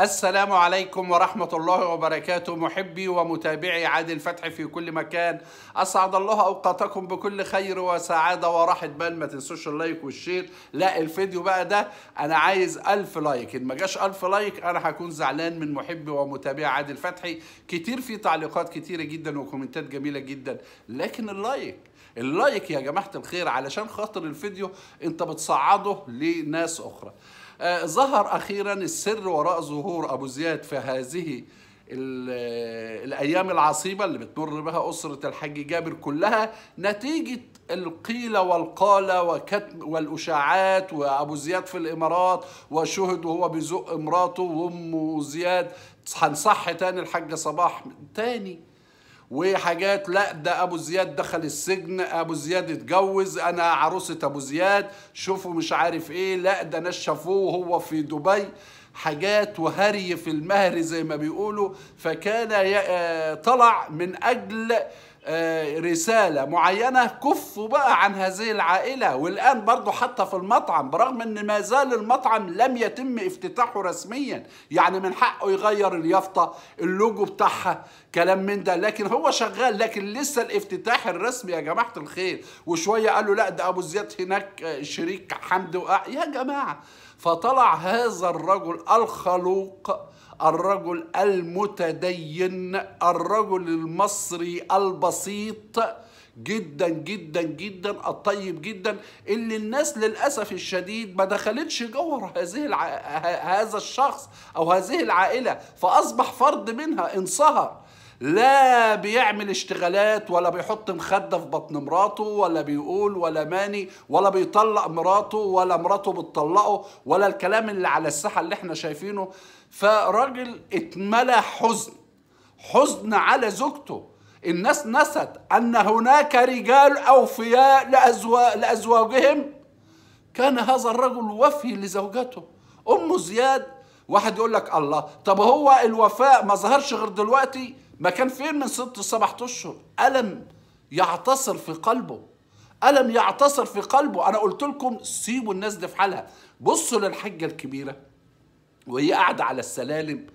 السلام عليكم ورحمة الله وبركاته محبي ومتابعي عادل فتح في كل مكان أسعد الله أوقاتكم بكل خير وسعادة وراحة بال ما تنسوش اللايك والشير لا الفيديو بقى ده أنا عايز ألف لايك إن ما جاش ألف لايك أنا هكون زعلان من محبي ومتابعي عادل فتحي كتير في تعليقات كتيرة جدا وكومنتات جميلة جدا لكن اللايك اللايك يا جماعة الخير علشان خاطر الفيديو انت بتصعده لناس أخرى آه، ظهر أخيرا السر وراء ظهور أبو زياد في هذه آه، الأيام العصيبة اللي بتمر بها أسرة الحاج جابر كلها نتيجة القيل والقال وكتم والاشاعات وابو زياد في الامارات وشهد وهو بيزق امراته وامه زياد هنصح تاني الحاجه صباح تاني وحاجات لا ده ابو زياد دخل السجن ابو زياد اتجوز انا عروسه ابو زياد شوفوا مش عارف ايه لا ده نشفوه وهو في دبي حاجات وهري في المهر زي ما بيقولوا فكان آه، طلع من اجل آه، رسالة معينة كفوا بقى عن هذه العائلة والآن برضو حتى في المطعم برغم أن ما زال المطعم لم يتم افتتاحه رسميا يعني من حقه يغير اليافطة اللوجو بتاعها كلام من ده لكن هو شغال لكن لسه الافتتاح الرسمي يا جماعة الخير وشوية قالوا لا ده أبو زياد هناك آه، شريك حمد وقع يا جماعة فطلع هذا الرجل الخلوق الرجل المتدين الرجل المصري البسيط جدا جدا جدا الطيب جدا اللي الناس للاسف الشديد ما دخلتش جوه هذه الع... هذا الشخص او هذه العائله فاصبح فرد منها انصهر لا بيعمل اشتغالات ولا بيحط مخده في بطن مراته ولا بيقول ولا ماني ولا بيطلق مراته ولا مراته بتطلقه ولا الكلام اللي على الساحه اللي احنا شايفينه فراجل اتملى حزن حزن على زوجته الناس نست ان هناك رجال اوفياء لأزوا... لازواجهم كان هذا الرجل وفي لزوجته ام زياد واحد يقول لك الله طب هو الوفاء ما ظهرش غير دلوقتي ما كان فين من ست سبعة اشهر الم يعتصر في قلبه الم يعتصر في قلبه انا قلت لكم سيبوا الناس دي في حالها بصوا للحجه الكبيره وهي قاعده على السلالم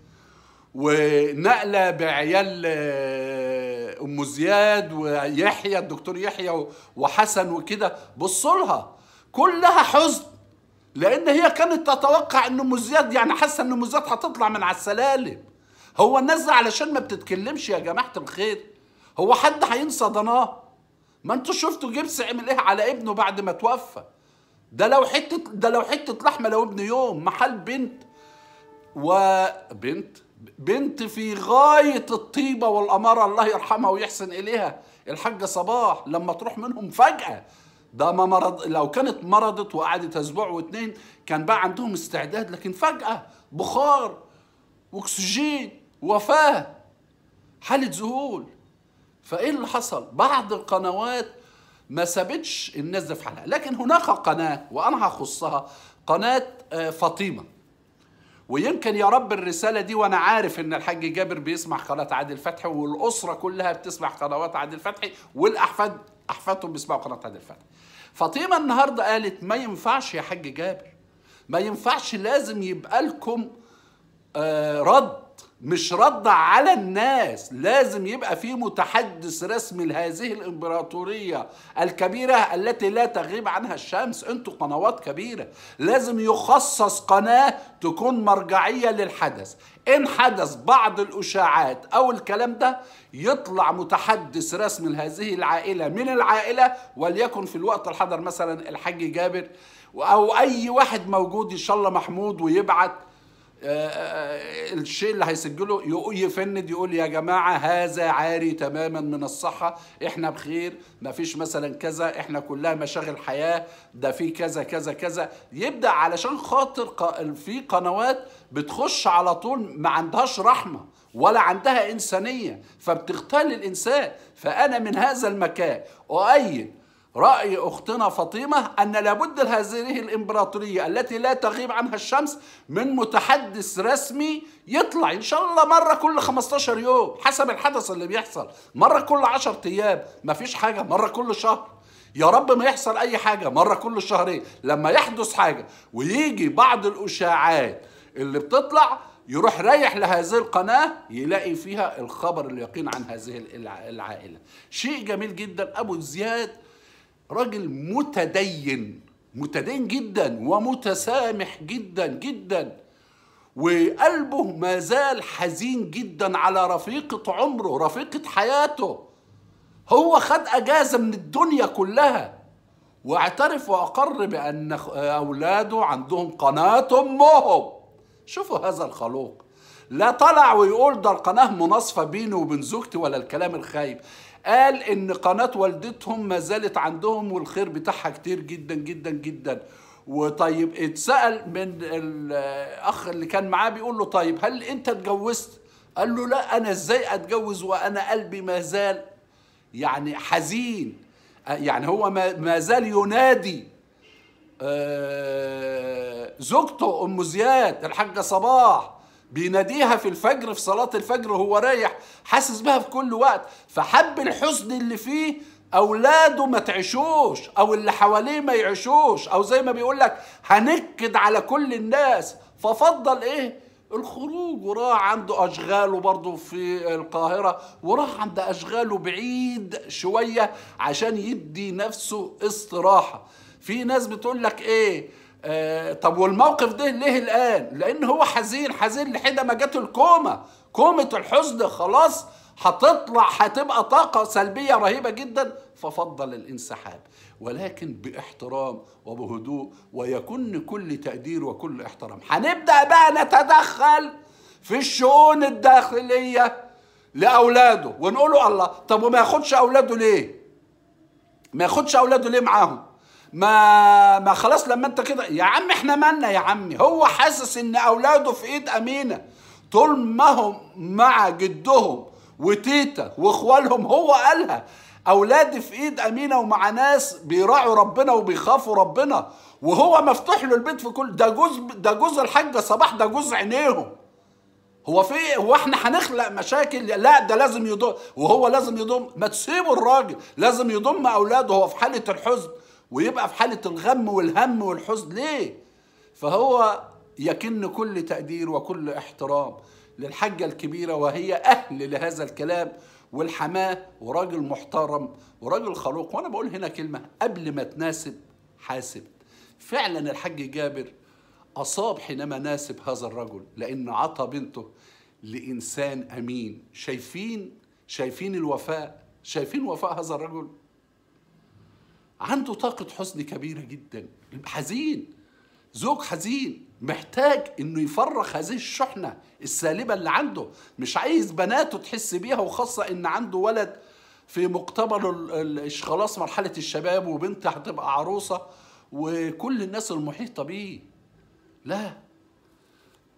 ونقله بعيال آه، ام زياد ويحيى الدكتور يحيى وحسن وكده بصوا لها كلها حزن لان هي كانت تتوقع ان ام زياد يعني حاسه ان ام زياد هتطلع من على السلالم هو الناس علشان ما بتتكلمش يا جماعه الخير هو حد هينسى ضناه ما انتوا شفتوا جبس عمل ايه على ابنه بعد ما توفى ده لو حته ده لو حته لحمه لو ابن يوم محل بنت وبنت بنت في غايه الطيبه والاماره الله يرحمها ويحسن اليها الحاجه صباح لما تروح منهم فجاه ده ما مرض لو كانت مرضت وقعدت اسبوع واتنين كان بقى عندهم استعداد لكن فجاه بخار واكسجين وفاة حالة ذهول فإيه اللي حصل؟ بعض القنوات ما سابتش الناس ده في حالها لكن هناك قناة وأنا هخصها قناة آه، فاطمة ويمكن يا رب الرسالة دي وأنا عارف إن الحاج جابر بيسمع قناة عادل فتحي والأسرة كلها بتسمع قنوات عادل فتحي والأحفاد أحفادهم بيسمعوا قناة عادل فتحي فاطمة النهاردة قالت ما ينفعش يا حاج جابر ما ينفعش لازم يبقى لكم آه، رد مش رد على الناس لازم يبقى في متحدث رسمي لهذه الامبراطورية الكبيرة التي لا تغيب عنها الشمس انتوا قنوات كبيرة لازم يخصص قناة تكون مرجعية للحدث ان حدث بعض الاشاعات او الكلام ده يطلع متحدث رسمي لهذه العائلة من العائلة وليكن في الوقت الحاضر مثلا الحاج جابر او اي واحد موجود ان شاء الله محمود ويبعت آه، آه، آه، الشيء اللي هيسجله يفند يقول يا جماعه هذا عاري تماما من الصحه احنا بخير ما فيش مثلا كذا احنا كلها مشاغل حياه ده في كذا كذا كذا يبدا علشان خاطر في قنوات بتخش على طول ما عندهاش رحمه ولا عندها انسانيه فبتغتال الانسان فانا من هذا المكان اؤيد رأي أختنا فاطمة أن لابد لهذه الإمبراطورية التي لا تغيب عنها الشمس من متحدث رسمي يطلع إن شاء الله مرة كل 15 يوم حسب الحدث اللي بيحصل مرة كل 10 أيام مفيش حاجة مرة كل شهر يا رب ما يحصل أي حاجة مرة كل شهرين لما يحدث حاجة ويجي بعض الأشاعات اللي بتطلع يروح رايح لهذه القناة يلاقي فيها الخبر اليقين عن هذه العائلة شيء جميل جدا أبو زياد راجل متدين متدين جدا ومتسامح جدا جدا وقلبه ما زال حزين جدا على رفيقة عمره رفيقة حياته هو خد أجازة من الدنيا كلها واعترف وأقر بأن أولاده عندهم قناة أمهم شوفوا هذا الخلوق لا طلع ويقول ده القناه مناصفه بيني وبين زوجتي ولا الكلام الخايب قال ان قناه والدتهم ما زالت عندهم والخير بتاعها كتير جدا جدا جدا وطيب اتسال من الاخ اللي كان معاه بيقول له طيب هل انت اتجوزت قال له لا انا ازاي اتجوز وانا قلبي ما زال يعني حزين يعني هو ما زال ينادي آه، زوجته ام زياد الحاجه صباح بيناديها في الفجر في صلاة الفجر هو رايح حاسس بها في كل وقت فحب الحزن اللي فيه اولاده ما تعيشوش او اللي حواليه ما يعيشوش او زي ما بيقول لك هنكد على كل الناس ففضل ايه الخروج وراح عنده أشغاله برضه في القاهرة وراح عند أشغاله بعيد شوية عشان يدي نفسه استراحة في ناس بتقول لك إيه آه طب والموقف ده ليه الآن؟ لأن هو حزين حزين لحد ما جاته الكومة كومة الحزن خلاص هتطلع هتبقى طاقة سلبية رهيبة جدا ففضل الانسحاب ولكن باحترام وبهدوء ويكن كل تقدير وكل احترام هنبدأ بقى نتدخل في الشؤون الداخلية لأولاده ونقول له الله طب وما ياخدش أولاده ليه ما ياخدش أولاده ليه معاهم ما ما خلاص لما انت كده يا عم احنا مالنا يا عمي هو حاسس ان اولاده في ايد امينه طول ما هم مع جدهم وتيتا واخوالهم هو قالها اولادي في ايد امينه ومع ناس بيراعوا ربنا وبيخافوا ربنا وهو مفتوح له البيت في كل ده جوز ده جوز الحاجه صباح ده جوز عينيهم هو في هو احنا هنخلق مشاكل لا ده لازم يضم وهو لازم يضم ما تسيبوا الراجل لازم يضم اولاده هو في حاله الحزن ويبقى في حاله الغم والهم والحزن ليه فهو يكن كل تقدير وكل احترام للحجة الكبيرة وهي أهل لهذا الكلام والحماة وراجل محترم وراجل خلوق وأنا بقول هنا كلمة قبل ما تناسب حاسب فعلا الحج جابر أصاب حينما ناسب هذا الرجل لأن عطى بنته لإنسان أمين شايفين شايفين الوفاء شايفين وفاء هذا الرجل عنده طاقة حزن كبيرة جدا حزين زوج حزين محتاج انه يفرغ هذه الشحنة السالبة اللي عنده مش عايز بناته تحس بيها وخاصة ان عنده ولد في مقتبل خلاص مرحلة الشباب وبنت هتبقى عروسة وكل الناس المحيطة بيه لا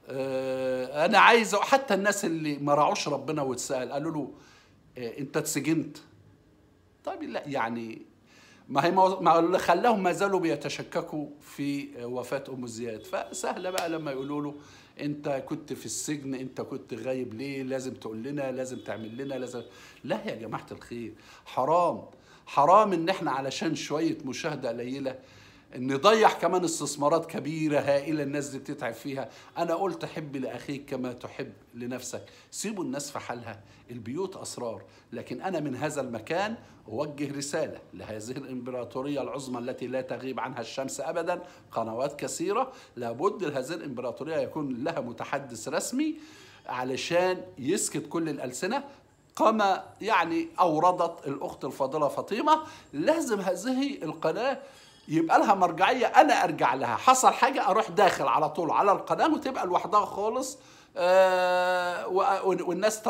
آه، انا عايز حتى الناس اللي ما راعوش ربنا واتسال قالوا له آه، انت اتسجنت طيب لا يعني ما هي ما اللي خلاهم ما زالوا بيتشككوا في وفاه ام زياد فسهله بقى لما يقولوا له انت كنت في السجن انت كنت غايب ليه لازم تقول لنا لازم تعمل لنا لازم لا يا جماعه الخير حرام حرام ان احنا علشان شويه مشاهده قليله نضيع كمان استثمارات كبيرة هائلة الناس دي بتتعب فيها أنا قلت حب لأخيك كما تحب لنفسك سيبوا الناس في حالها البيوت أسرار لكن أنا من هذا المكان أوجه رسالة لهذه الإمبراطورية العظمى التي لا تغيب عنها الشمس أبدا قنوات كثيرة لابد لهذه الإمبراطورية يكون لها متحدث رسمي علشان يسكت كل الألسنة كما يعني أوردت الأخت الفاضلة فاطمة لازم هذه القناة يبقى لها مرجعيه انا ارجع لها حصل حاجه اروح داخل على طول على القناه وتبقى لوحدها خالص آه، والناس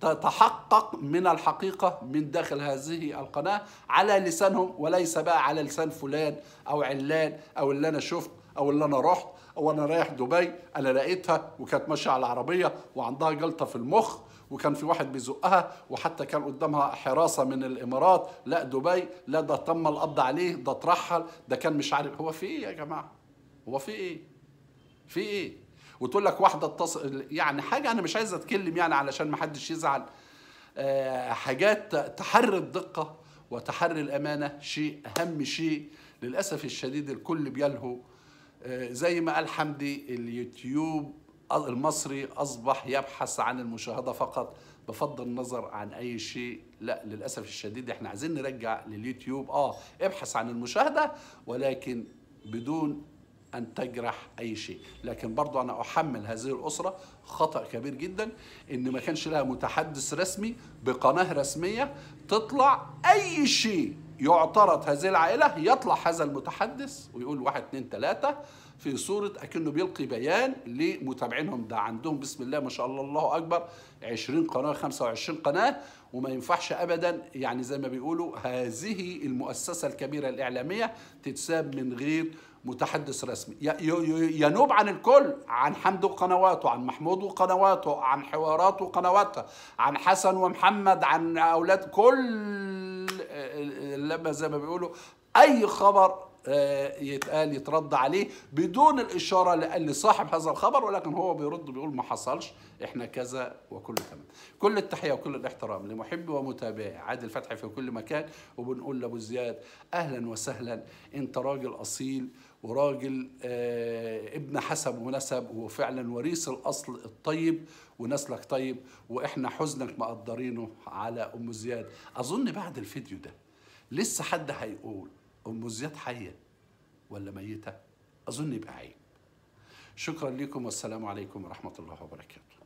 تتحقق من الحقيقة من داخل هذه القناة على لسانهم وليس بقى على لسان فلان أو علان أو اللي أنا شفت أو اللي أنا رحت أو أنا رايح دبي أنا لقيتها وكانت ماشية على العربية وعندها جلطة في المخ وكان في واحد بيزقها وحتى كان قدامها حراسه من الامارات لا دبي لا ده تم القبض عليه ده ترحل ده كان مش عارف هو في ايه يا جماعه هو في ايه في ايه وتقول لك واحده اتصل يعني حاجه انا مش عايز اتكلم يعني علشان ما حدش يزعل آه، حاجات تحري الدقه وتحري الامانه شيء اهم شيء للاسف الشديد الكل بيلهو آه، زي ما قال حمدي اليوتيوب المصري أصبح يبحث عن المشاهدة فقط بفضل النظر عن أي شيء لا للأسف الشديد احنا عايزين نرجع لليوتيوب آه ابحث عن المشاهدة ولكن بدون أن تجرح أي شيء لكن برضو أنا أحمل هذه الأسرة خطأ كبير جدا إن ما كانش لها متحدث رسمي بقناة رسمية تطلع أي شيء يعترض هذه العائلة يطلع هذا المتحدث ويقول واحد اتنين تلاتة في صورة أكنه بيلقي بيان لمتابعينهم ده عندهم بسم الله ما شاء الله الله أكبر 20 قناة 25 قناة وما ينفعش أبدا يعني زي ما بيقولوا هذه المؤسسة الكبيرة الإعلامية تتساب من غير متحدث رسمي ينوب عن الكل عن حمد وقنواته عن محمود وقنواته عن حواراته وقنواته عن حسن ومحمد عن أولاد كل آه، آه، آه، لما زي ما بيقولوا أي خبر آه، يتقال يترد عليه بدون الإشارة لصاحب هذا الخبر ولكن هو بيرد بيقول ما حصلش إحنا كذا وكله تمام كل التحية وكل الاحترام لمحبي ومتابعي عادل فتحي في كل مكان وبنقول لأبو زياد أهلا وسهلا أنت راجل أصيل وراجل آه، ابن حسب ونسب وفعلا وريث الاصل الطيب ونسلك طيب واحنا حزنك مقدرينه على ام زياد اظن بعد الفيديو ده لسه حد هيقول ام الزيت حيه ولا ميته اظن يبقى عيب شكرا لكم والسلام عليكم ورحمه الله وبركاته